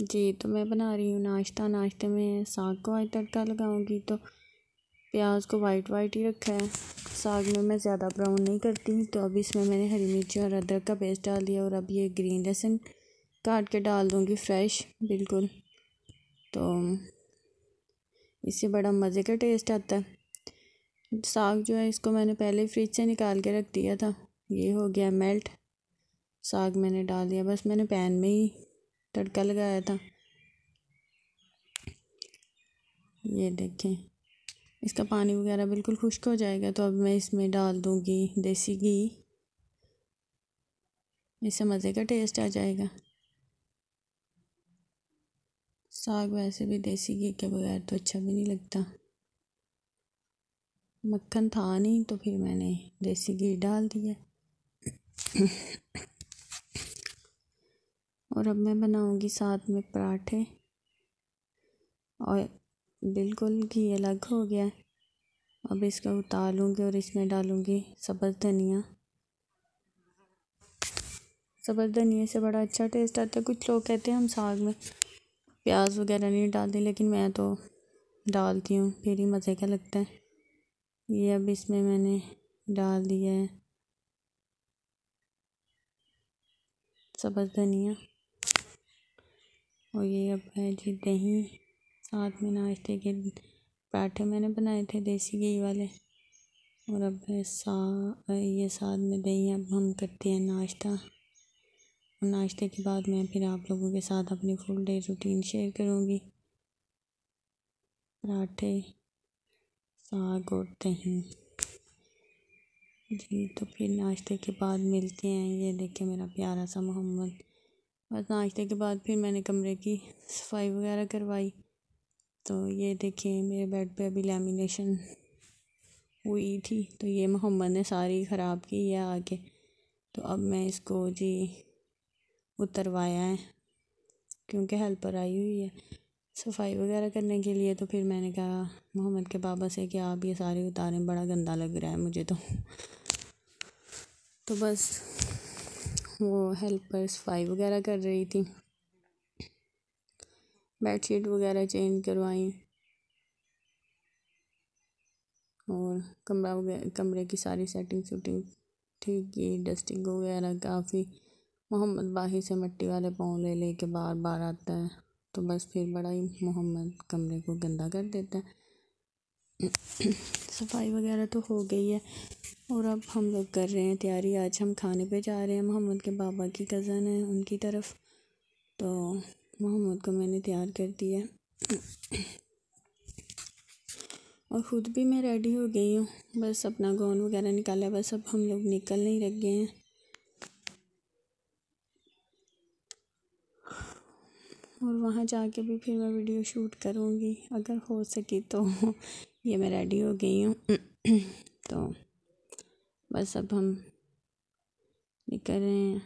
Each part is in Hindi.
जी तो मैं बना रही हूँ नाश्ता नाश्ते में साग को आज तड़का लगाऊंगी तो प्याज को वाइट वाइट ही रखा है साग में मैं ज़्यादा ब्राउन नहीं करती तो अभी इसमें मैंने हरी मिर्ची और अदरक का पेस्ट डाल दिया और अब ये ग्रीन लहसुन काट के डाल दूँगी फ्रेश बिल्कुल तो इससे बड़ा मज़े का टेस्ट आता है साग जो है इसको मैंने पहले फ्रिज से निकाल के रख दिया था ये हो गया मेल्ट साग मैंने डाल दिया बस मैंने पैन में ही तड़का लगाया था ये देखें इसका पानी वगैरह बिल्कुल खुश्क हो जाएगा तो अब मैं इसमें डाल दूँगी देसी घी इससे मज़े का टेस्ट आ जाएगा साग वैसे भी देसी घी के बगैर तो अच्छा भी नहीं लगता मक्खन था नहीं तो फिर मैंने देसी घी डाल दिया और अब मैं बनाऊंगी साथ में पराठे और बिल्कुल घी अलग हो गया है अब इसका उतारूँगी और इसमें डालूँगी सब्ज़ धनिया सब्ज़ धनिया से बड़ा अच्छा टेस्ट आता है कुछ लोग कहते हैं हम साग में प्याज वगैरह नहीं डालते लेकिन मैं तो डालती हूँ फिर ही मज़े का लगता है ये अब इसमें मैंने डाल दिया है सब्ज़ धनिया और ये अब है जी दही साथ में नाश्ते के पराठे मैंने बनाए थे देसी घी वाले और अब है सा ये साथ में दही अब हम करते हैं नाश्ता और नाश्ते के बाद मैं फिर आप लोगों के साथ अपनी फुल डे रूटीन शेयर करूँगी पराठे साग और दही जी तो फिर नाश्ते के बाद मिलते हैं ये देखे मेरा प्यारा सा मोहम्मद बस नाश्ते के बाद फिर मैंने कमरे की सफाई वगैरह करवाई तो ये देखें मेरे बेड पे अभी लेमिनेशन हुई थी तो ये मोहम्मद ने सारी ख़राब की है आके तो अब मैं इसको जी उतरवाया है क्योंकि हेल्पर आई हुई है सफाई वगैरह करने के लिए तो फिर मैंने कहा मोहम्मद के बाबा से कि आप ये सारे उतारें बड़ा गंदा लग रहा है मुझे तो तो बस वो हेल्पर सफाई वगैरह कर रही थी बेडशीट वगैरह चेंज करवाई और कमरा वगैरह कमरे की सारी सेटिंग सुटिंग ठीक की डस्टिंग वगैरह काफ़ी मोहम्मद बाहर से मिट्टी वाले पाँव ले ले के बार बार आता है तो बस फिर बड़ा ही मोहम्मद कमरे को गंदा कर देता है सफाई वगैरह तो हो गई है और अब हम लोग कर रहे हैं तैयारी आज हम खाने पे जा रहे हैं मोहम्मद के बाबा की कज़न है उनकी तरफ तो मोहम्मद को मैंने तैयार कर दिया और ख़ुद भी मैं रेडी हो गई हूँ बस अपना गौन वगैरह निकाला बस अब हम लोग निकल नहीं रख गए हैं और वहाँ जाके भी फिर मैं वीडियो शूट करूँगी अगर हो सके तो ये मैं रेडी हो गई हूँ तो बस अब हम निकल रहे हैं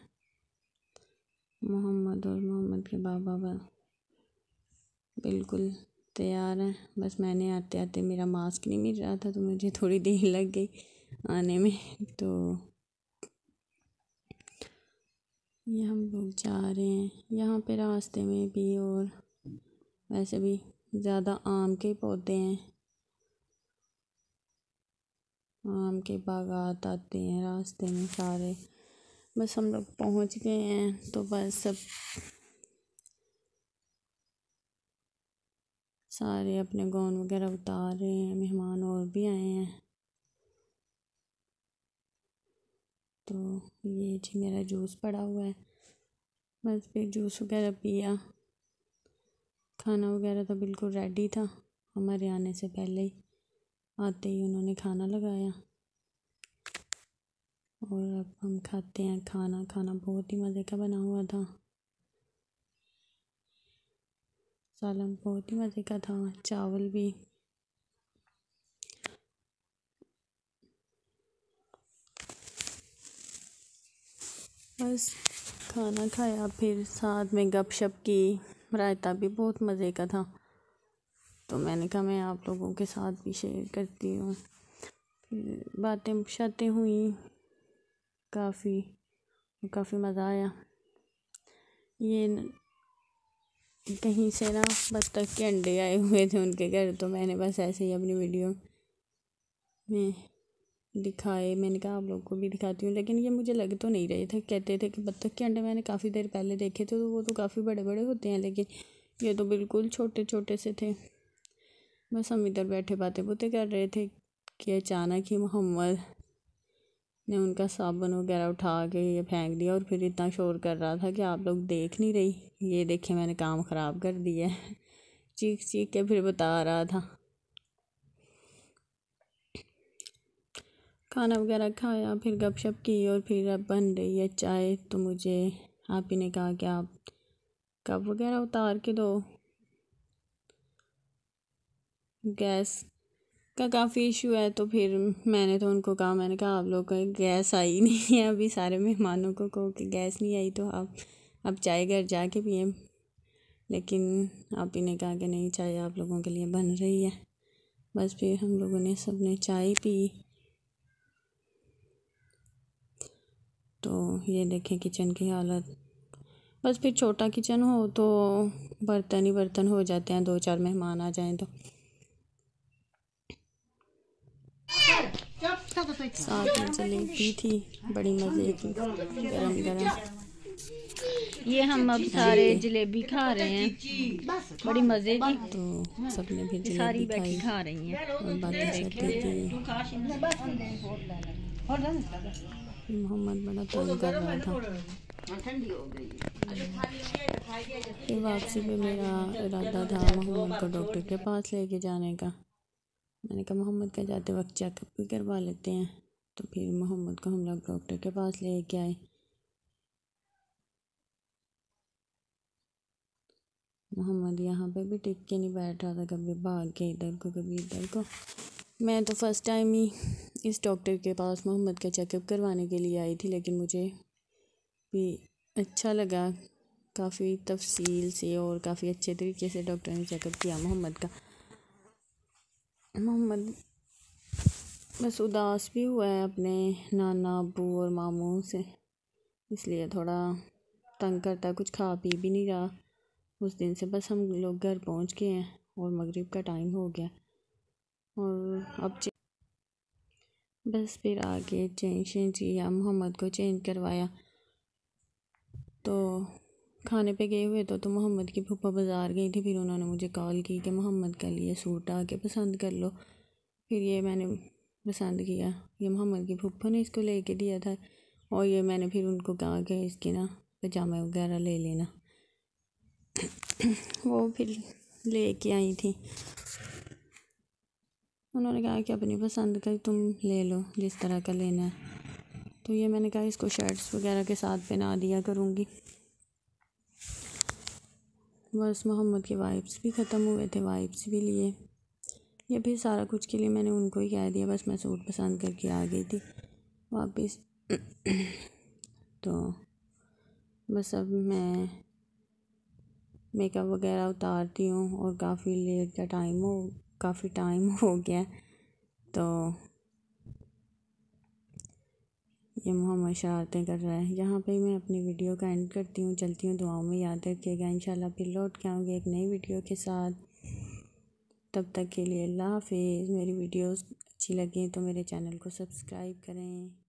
मोहम्मद और मोहम्मद के बाबा बिल्कुल तैयार हैं बस मैंने आते आते मेरा मास्क नहीं मिल रहा था तो मुझे थोड़ी देर लग गई आने में तो ये हम लोग जा रहे हैं यहाँ पे रास्ते में भी और वैसे भी ज़्यादा आम के पौधे हैं आम के बागात आते हैं रास्ते में सारे बस हम लोग पहुंच गए हैं तो बस सब सारे अपने गौन वगैरह उतार रहे हैं मेहमान और भी आए हैं तो ये जी मेरा जूस पड़ा हुआ है बस फिर जूस वगैरह पिया खाना वगैरह तो बिल्कुल रेडी था हमारे आने से पहले ही आते ही उन्होंने खाना लगाया और अब हम खाते हैं खाना खाना बहुत ही मज़े का बना हुआ था सालन बहुत ही मज़े का था चावल भी बस खाना खाया फिर साथ में गपशप की रायता भी बहुत मज़े का था तो मैंने कहा मैं आप लोगों के साथ भी शेयर करती हूँ बातें शातें हुई काफ़ी काफ़ी मज़ा आया ये कहीं से ना बत्तख के अंडे आए हुए थे उनके घर तो मैंने बस ऐसे ही अपनी वीडियो में दिखाए मैंने कहा आप लोग को भी दिखाती हूँ लेकिन ये मुझे लग तो नहीं रहे थे कहते थे कि बत्तख के अंडे मैंने काफ़ी देर पहले देखे थे तो वो तो काफ़ी बड़े बड़े होते हैं लेकिन ये तो बिल्कुल छोटे छोटे से थे बस हम इधर बैठे बातें बुते कर रहे थे कि अचानक ही मोहम्मद ने उनका साबुन वगैरह उठा के ये फेंक दिया और फिर इतना शोर कर रहा था कि आप लोग देख नहीं रही ये देखे मैंने काम ख़राब कर दिया है चीख चीख के फिर बता रहा था खाना वगैरह खाया फिर गपशप की और फिर अब बन रही है चाय तो मुझे आप ही ने कहा कि आप कप वगैरह उतार के दो गैस का काफ़ी इशू है तो फिर मैंने तो उनको कहा मैंने कहा आप लोग का गैस आई नहीं है अभी सारे मेहमानों को कहो कि गैस नहीं आई तो आप अब चाय घर जाके पिए लेकिन आप ही ने कहा कि नहीं चाय आप लोगों के लिए बन रही है बस फिर हम लोगों ने सब ने चाय पी तो ये देखें किचन की हालत बस फिर छोटा किचन हो तो बर्तन ही बर्तन हो जाते हैं दो चार मेहमान आ जाएं तो साथ में जलेबी थी बड़ी मज़े की गरम गरम ये हम अब सारे जलेबी खा रहे हैं बड़ी मज़े की तो सबने भी जलेबी बैठी खा रही हैं और बातें करती थी मोहम्मद बड़ा तंग कर रहा था फिर वापसी पे मेरा इरादा था मोहम्मद को डॉक्टर के पास लेके जाने का मैंने कहा मोहम्मद का जाते वक्त चेकअप भी करवा लेते हैं तो फिर मोहम्मद को हम लोग डॉक्टर के पास ले के आए मोहम्मद यहाँ पे भी टिक के नहीं बैठ रहा था कभी भाग के इधर को कभी इधर को मैं तो फ़र्स्ट टाइम ही इस डॉक्टर के पास मोहम्मद का चेकअप करवाने के लिए आई थी लेकिन मुझे भी अच्छा लगा काफ़ी तफसील से और काफ़ी अच्छे तरीके से डॉक्टर ने चेकअप किया मोहम्मद का मोहम्मद बस उदास भी हुआ है अपने नाना अबू और मामू से इसलिए थोड़ा तंग करता है कुछ खा पी भी नहीं रहा उस दिन से बस हम लोग घर पहुंच गए हैं और मगरिब का टाइम हो गया और अब बस फिर आगे चेंज चेंज किया मोहम्मद को चेंज करवाया तो खाने पे गए हुए तो तो मोहम्मद की फूफा बाज़ार गई थी फिर उन्होंने मुझे कॉल की कि मोहम्मद के लिए सूट आके पसंद कर लो फिर ये मैंने पसंद किया ये मोहम्मद की फूफा ने इसको लेके दिया था और ये मैंने फिर उनको कहा कि इसकी ना पजामे वगैरह ले लेना वो फिर ले के आई थी उन्होंने कहा कि अपनी पसंद का तुम ले लो जिस तरह का लेना है तो ये मैंने कहा इसको शर्ट्स वगैरह के साथ पहना दिया करूँगी बस मोहम्मद के वाइब्स भी ख़त्म हुए थे वाइब्स भी लिए या फिर सारा कुछ के लिए मैंने उनको ही कह दिया बस मैं सूट पसंद करके आ गई थी वापस तो बस अब मैं मेकअप वगैरह उतारती हूँ और काफ़ी लेट का टाइम हो काफ़ी टाइम हो गया तो ये मोहम्मद शरारतें कर रहा है यहाँ पे मैं अपनी वीडियो का एंड करती हूँ चलती हूँ दुआओं में याद रखिएगा इन शाला फिर लौट के आऊँगी एक नई वीडियो के साथ तब तक के लिए अल्लाह हाफिज़ मेरी वीडियोस अच्छी लगी तो मेरे चैनल को सब्सक्राइब करें